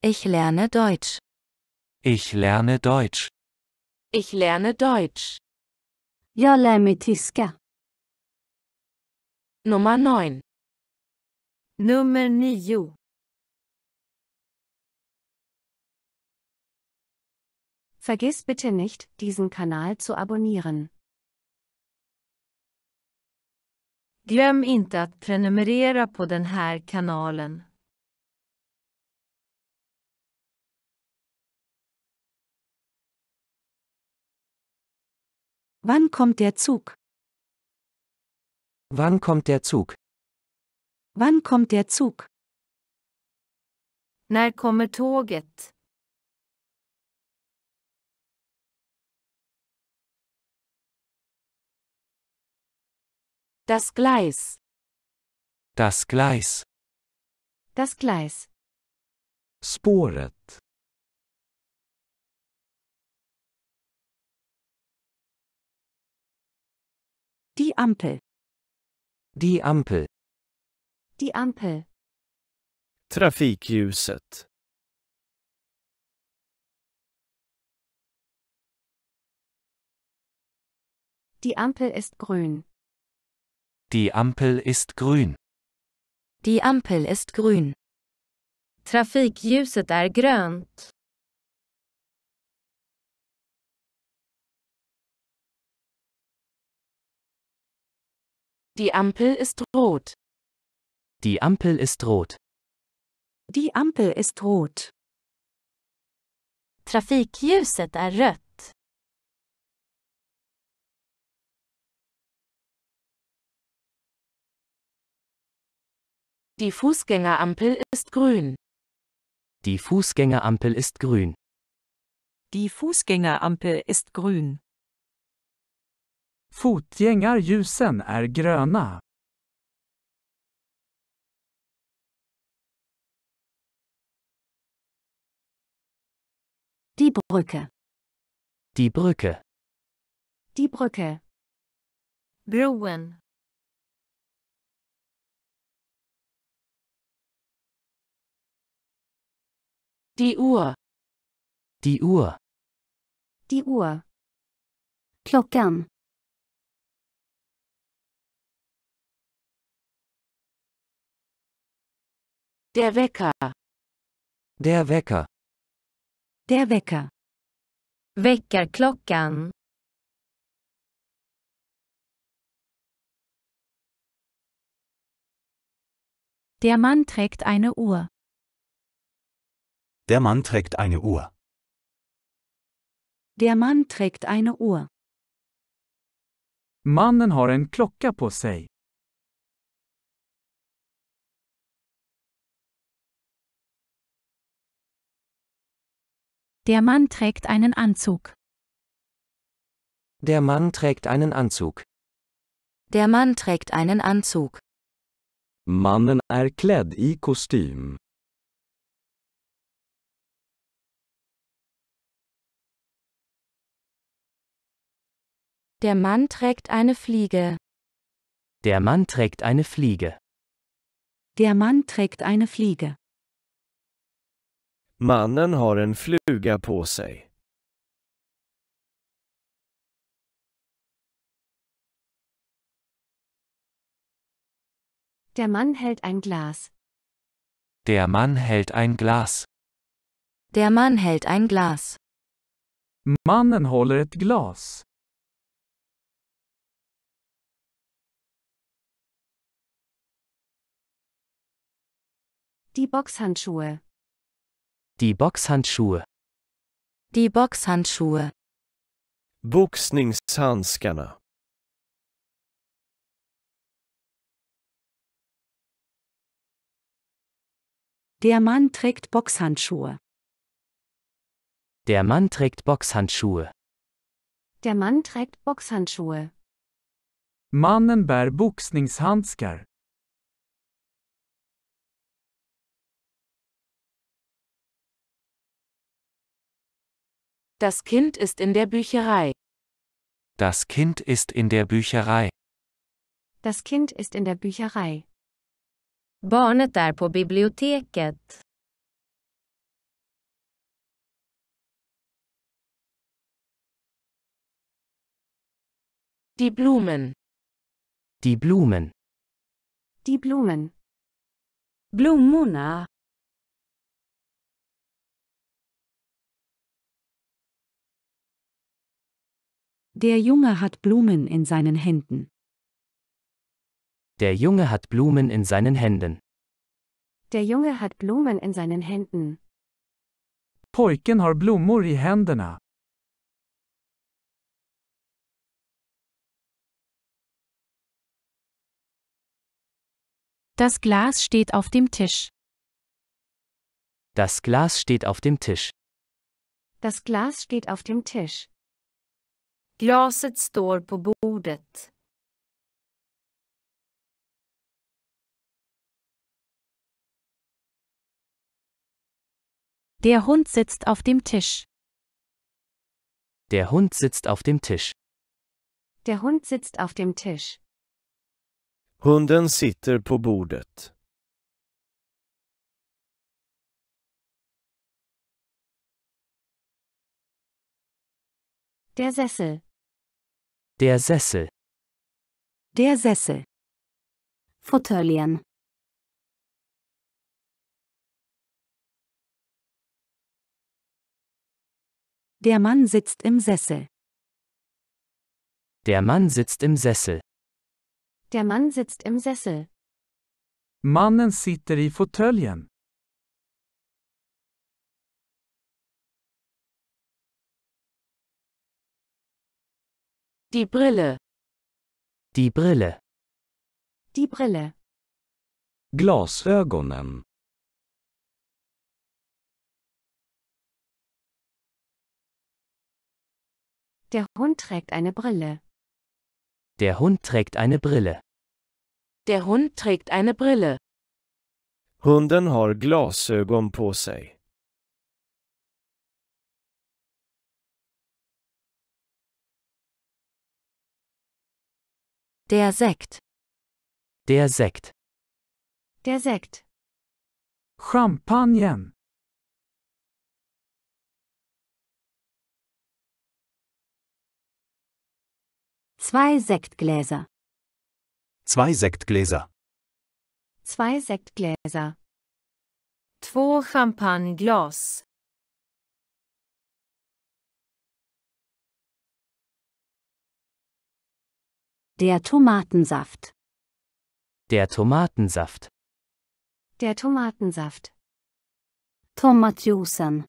Ich lerne Deutsch. Ich lerne Deutsch. Ich lerne Deutsch. Jag lär mig tyska. Nummer 9. Nummer 9. Vergiss bitte nicht, diesen Kanal zu abonnieren. Glöm inte att prenumerera på den här kanalen. Wann kommt der Zug? Wann kommt der Zug? Wann kommt der Zug? När kommer tåget? Das Gleis. Das Gleis. Das Gleis. Sporet. Die Ampel. Die Ampel. Die Ampel. Trafikljuset. Die Ampel ist grün. Die Ampel ist grün. Die Ampel ist grün. Trafikljuset är grönt. Die Ampel ist rot. Die Ampel ist rot. Die Ampel ist rot. Trafikljuset är rött. Die Fußgängerampel ist grün. Die Fußgängerampel ist grün. Die Fußgängerampel ist grün. Fotgängarljusen är gröna. Die Brücke. Die Brücke. Die Brücke. Broen. Die Uhr. Die Uhr. Die Uhr. Klockan. Der Wecker. Der Wecker. Der Wecker. Väckarklockan. Der Mann trägt eine Uhr. Der Mann trägt eine Uhr. Der Mann trägt eine Uhr. Mannen har en klocka på sig. Der Mann trägt einen Anzug. Der Mann trägt einen Anzug. Der Mann trägt einen Anzug. Mannen är klädd i kostym. Der Mann trägt eine Fliege. Der Mann trägt eine Fliege. Der Mann trägt eine Fliege. Mannen har en fluga på sig. Der Mann hält ein Glas. Der Mann hält ein Glas. Der Mann hält ein Glas. Mannen håller ett glas. Die Boxhandschuhe. Die boxhandschuhe. Die boxhandschuhe. Boxningshandskarna. Der Mann trägt Boxhandschuhe. Der Mann trägt Boxhandschuhe. Der Mann trägt Boxhandschuhe. Mannen bär boxningshandskar. Das Kind ist in der Bücherei. Das Kind ist in der Bücherei. Das Kind ist in der Bücherei. Barnet är på biblioteket. Die Blumen. Die Blumen. Die Blumen. Blommorna. Der Junge hat Blumen in seinen Händen. Der Junge hat Blumen in seinen Händen. Der Junge hat Blumen in seinen Händen. Pojken har blommor i händerna. Das Glas steht auf dem Tisch. Das Glas steht auf dem Tisch. Das Glas steht auf dem Tisch. Glaset står på bordet. Der Hund sitzt auf dem Tisch. Der Hund sitzt auf dem Tisch. Der Hund sitzt auf dem Tisch. Hunden sitter på bordet. Der Sessel. Der Sessel. Der Sessel. Fotöljen. Der Mann sitzt im Sessel. Der Mann sitzt im Sessel. Der Mann sitzt im Sessel. Mannen sitter i fåtöljen. Die Brille. Die Brille. Die Brille. Glasögonen. Der Hund trägt eine Brille. Der Hund trägt eine Brille. Der Hund trägt eine Brille. Hunden har glasögon på sig. Der Sekt. Der Sekt. Der Sekt. Champagnen. Zwei Sektgläser. Zwei Sektgläser. Zwei Sektgläser. Två champagneglas. Der Tomatensaft. Der Tomatensaft. Der Tomatensaft. Tomatjuicen.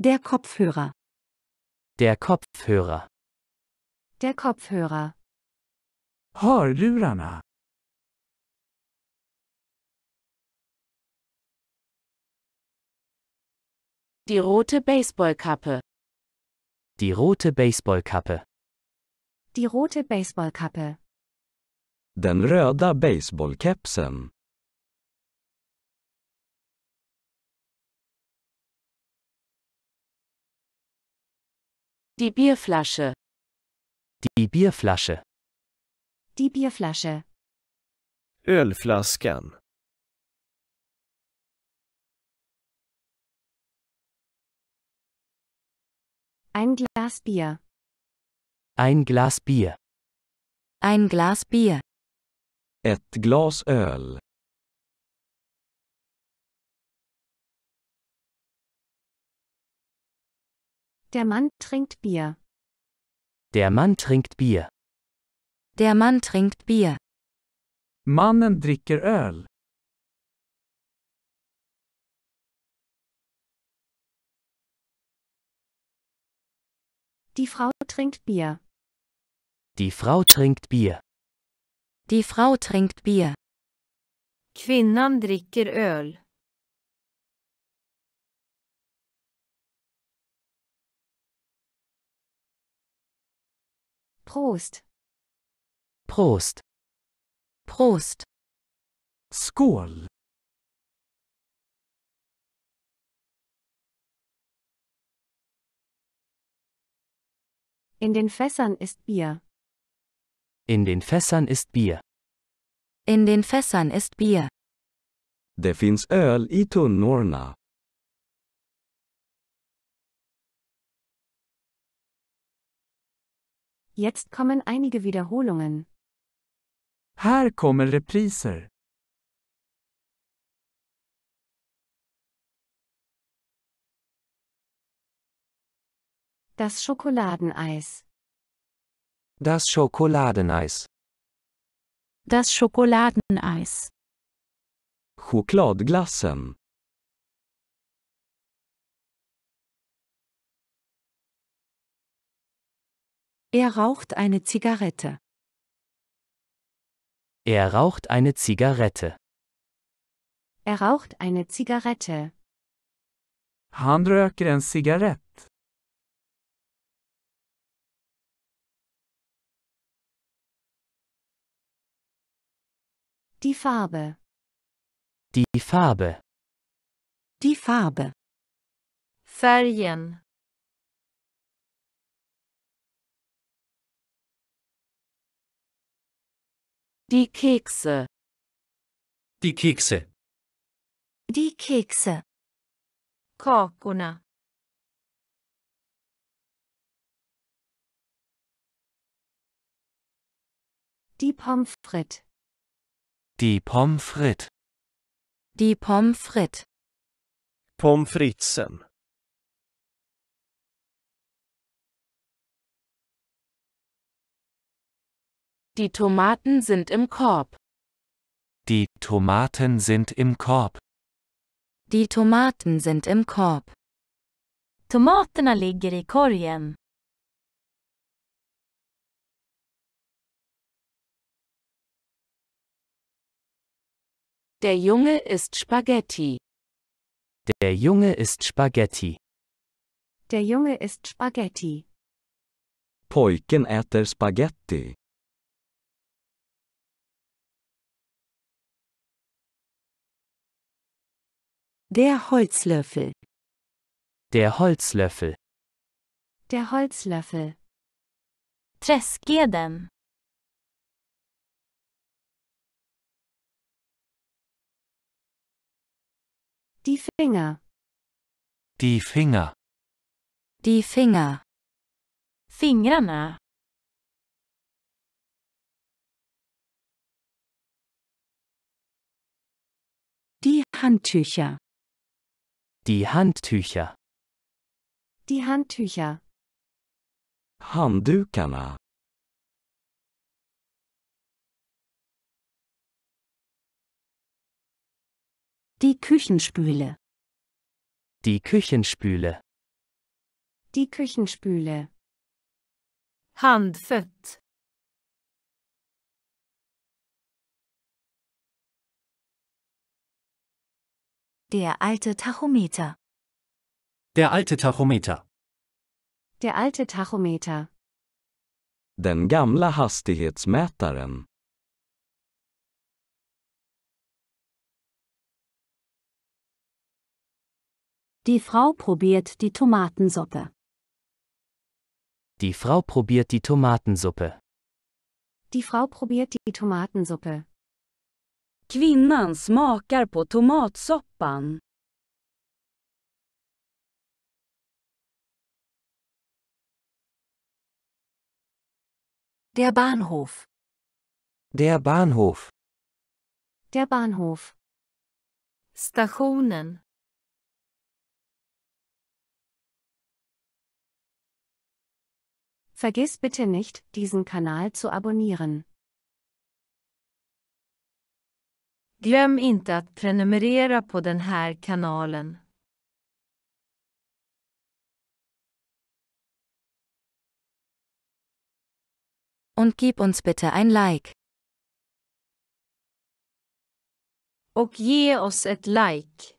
Der Kopfhörer. Der Kopfhörer. Der Kopfhörer. Hörlurarna. Die rote Baseballkappe. Die rote Baseballkappe. Die rote Baseballkappe. Den röda baseballkepsen. Die Bierflasche. Die Bierflasche. Die Bierflasche. Ölflaskan. Ein Glas Bier. Ein Glas Bier. Ein Glas Bier. Ett glas öl. Der Mann trinkt Bier. Der Mann trinkt Bier. Der Mann trinkt Bier. Mannen dricker öl. Die Frau trinkt Bier. Die Frau trinkt Bier. Die Frau trinkt Bier. Kvinnan dricker öl. Prost. Prost. Prost. Skål. In den Fässern ist Bier. In den Fässern ist Bier. In den Fässern ist Bier. Det finns öl i tunnorna. Jetzt kommen einige Wiederholungen. Här kommer repriser. Das Schokoladeneis. Das Schokoladeneis. Das Schokoladeneis. Chokladglassen. Er raucht eine Zigarette. Er raucht eine Zigarette. Er raucht eine Zigarette. Han röker en cigarett. Die Farbe. Die Farbe. Die Farbe. Färgen. Die Kekse. Die Kekse. Die Kekse. Kakorna. Die Pommes frites. Die Pommes frites. Die Pommes frites. Pommes fritesen. Die Tomaten sind im Korb. Die Tomaten sind im Korb. Die Tomaten sind im Korb. Tomaterna ligger i korgen. Der Junge isst Spaghetti. Der Junge isst Spaghetti. Der Junge isst Spaghetti. Pojken äter spaghetti. Der Holzlöffel. Der Holzlöffel. Der Holzlöffel. Träskeden. Die Finger. Die Finger. Die Finger. Fingrarna. Die Handtücher. Die Handtücher. Die Handtücher. Handdukarna. Die Küchenspüle. Die Küchenspüle. Die Küchenspüle. Handfett. Der alte Tachometer. Der alte Tachometer. Der alte Tachometer. Den gamla hastighetsmätaren. Die Frau probiert die Tomatensuppe. Die Frau probiert die Tomatensuppe. Die Frau probiert die Tomatensuppe. Kvinnan smakar på tomatsoppan. Der Bahnhof. Der Bahnhof. Der Bahnhof. Stationen. Vergiss bitte nicht, diesen Kanal zu abonnieren. Glöm inte att prenumerera på den här kanalen. Und gib uns bitte ein Like. Och ge oss ett like.